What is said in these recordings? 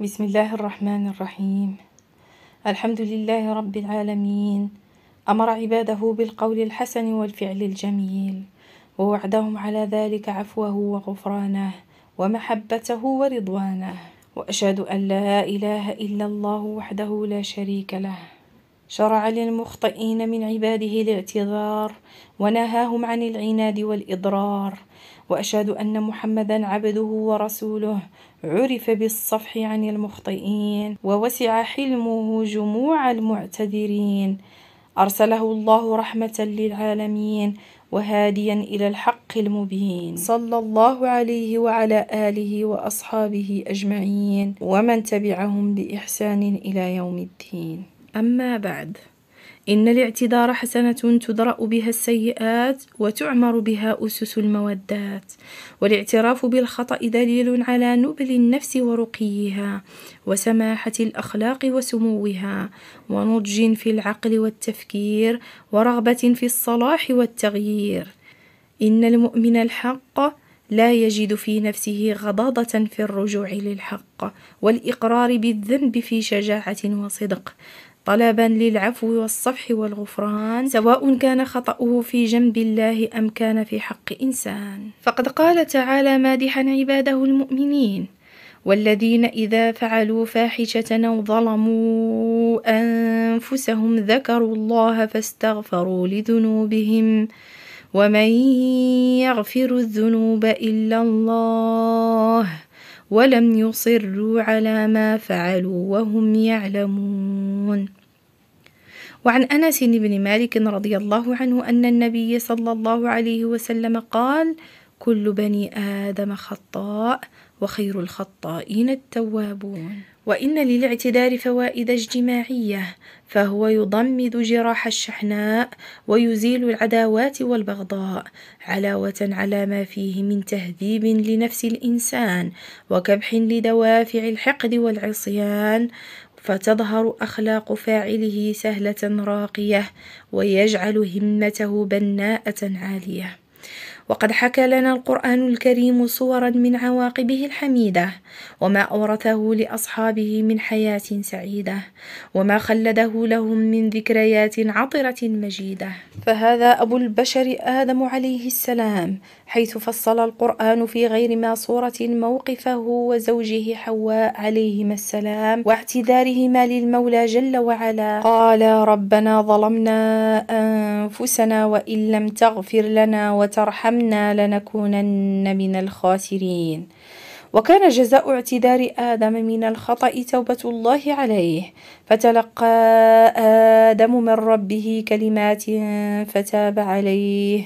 بسم الله الرحمن الرحيم الحمد لله رب العالمين امر عباده بالقول الحسن والفعل الجميل ووعدهم على ذلك عفوه وغفرانه ومحبته ورضوانه واشهد ان لا اله الا الله وحده لا شريك له شرع للمخطئين من عباده الاعتذار ونهاهم عن العناد والإضرار وأشهد أن محمدا عبده ورسوله عرف بالصفح عن المخطئين ووسع حلمه جموع المعتذرين أرسله الله رحمة للعالمين وهاديا إلى الحق المبين صلى الله عليه وعلى آله وأصحابه أجمعين ومن تبعهم بإحسان إلى يوم الدين أما بعد إن الاعتذار حسنة تدرأ بها السيئات وتعمر بها أسس المودات والاعتراف بالخطأ دليل على نبل النفس ورقيها وسماحة الأخلاق وسموها ونضج في العقل والتفكير ورغبة في الصلاح والتغيير إن المؤمن الحق لا يجد في نفسه غضاضة في الرجوع للحق والإقرار بالذنب في شجاعة وصدق طلبا للعفو والصفح والغفران سواء كان خطأه في جنب الله أم كان في حق إنسان فقد قال تعالى مادحا عباده المؤمنين والذين إذا فعلوا فاحشة أو ظلموا أنفسهم ذكروا الله فاستغفروا لذنوبهم ومن يغفر الذنوب إلا الله ولم يصروا على ما فعلوا وهم يعلمون وعن انس بن مالك رضي الله عنه ان النبي صلى الله عليه وسلم قال كل بني ادم خطاء وخير الخطائين التوابون وإن للاعتذار فوائد اجتماعية فهو يضمد جراح الشحناء ويزيل العداوات والبغضاء علاوة على ما فيه من تهذيب لنفس الإنسان وكبح لدوافع الحقد والعصيان فتظهر أخلاق فاعله سهلة راقية ويجعل همته بناءة عالية وقد حكى لنا القرآن الكريم صورا من عواقبه الحميدة وما أورثه لأصحابه من حياة سعيدة وما خلده لهم من ذكريات عطرة مجيدة فهذا أبو البشر آدم عليه السلام حيث فصل القرآن في غير ما صورة موقفه وزوجه حواء عليهما السلام واعتذارهما للمولى جل وعلا قال ربنا ظلمنا أنفسنا وإن لم تغفر لنا وترحمنا أمنا لنكونن من الخاسرين وكان جزاء اعتذار آدم من الخطأ توبة الله عليه فتلقى آدم من ربه كلمات فتاب عليه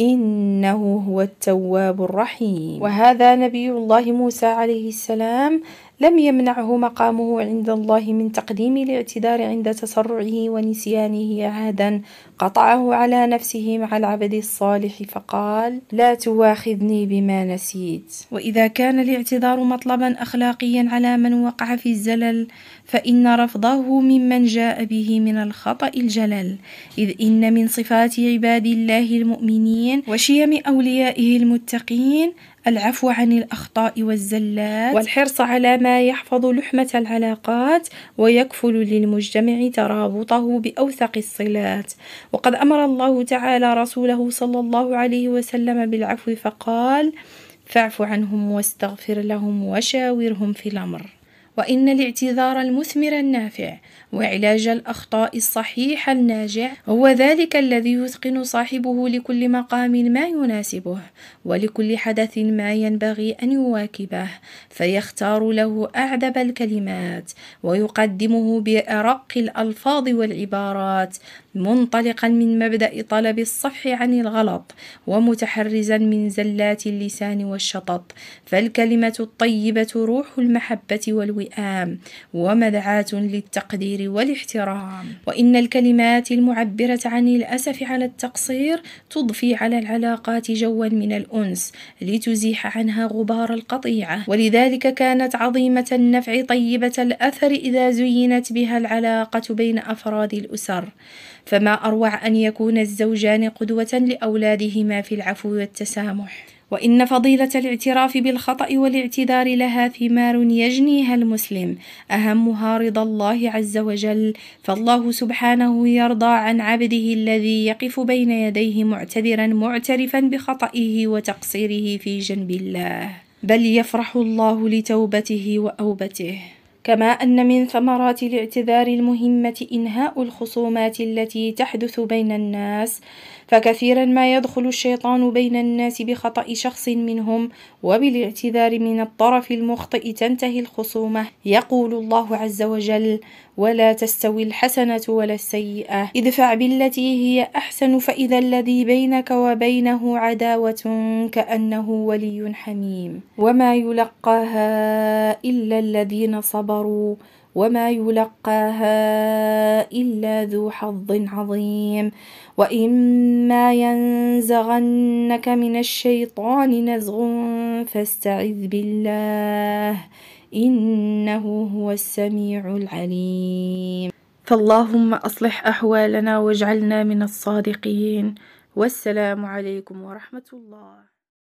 إنه هو التواب الرحيم وهذا نبي الله موسى عليه السلام لم يمنعه مقامه عند الله من تقديم الاعتذار عند تسرعه ونسيانه عهدا قطعه على نفسه مع العبد الصالح فقال لا تواخذني بما نسيت وإذا كان الاعتذار مطلبا أخلاقيا على من وقع في الزلل فإن رفضه ممن جاء به من الخطأ الجلل إذ إن من صفات عباد الله المؤمنين وشيم أوليائه المتقين العفو عن الأخطاء والزلات والحرص على ما يحفظ لحمة العلاقات ويكفل للمجتمع ترابطه بأوثق الصلات وقد أمر الله تعالى رسوله صلى الله عليه وسلم بالعفو فقال فاعف عنهم واستغفر لهم وشاورهم في الأمر وإن الاعتذار المثمر النافع وعلاج الأخطاء الصحيح الناجع هو ذلك الذي يتقن صاحبه لكل مقام ما يناسبه ولكل حدث ما ينبغي أن يواكبه فيختار له أعذب الكلمات ويقدمه بأرق الألفاظ والعبارات منطلقا من مبدأ طلب الصفح عن الغلط ومتحرزا من زلات اللسان والشطط فالكلمة الطيبة روح المحبة والوئام الوئام ومدعاة للتقدير والاحترام وإن الكلمات المعبرة عن الأسف على التقصير تضفي على العلاقات جوا من الأنس لتزيح عنها غبار القطيعة ولذلك كانت عظيمة النفع طيبة الأثر إذا زينت بها العلاقة بين أفراد الأسر فما أروع أن يكون الزوجان قدوة لأولادهما في العفو والتسامح وإن فضيلة الاعتراف بالخطأ والاعتذار لها ثمار يجنيها المسلم أهمها رضا الله عز وجل فالله سبحانه يرضى عن عبده الذي يقف بين يديه معتذرا معترفا بخطئه وتقصيره في جنب الله بل يفرح الله لتوبته وأوبته كما أن من ثمرات الاعتذار المهمة إنهاء الخصومات التي تحدث بين الناس، فكثيرا ما يدخل الشيطان بين الناس بخطأ شخص منهم، وبالاعتذار من الطرف المخطئ تنتهي الخصومة، يقول الله عز وجل: ولا تستوي الحسنة ولا السيئة، ادفع بالتي هي أحسن فإذا الذي بينك وبينه عداوة كأنه ولي حميم، وما يلقاها إلا الذين صبروا صبروا وما يلقاها إلا ذو حظ عظيم وإما ينزغنك من الشيطان نزغ فاستعذ بالله إنه هو السميع العليم فاللهم أصلح أحوالنا واجعلنا من الصادقين والسلام عليكم ورحمة الله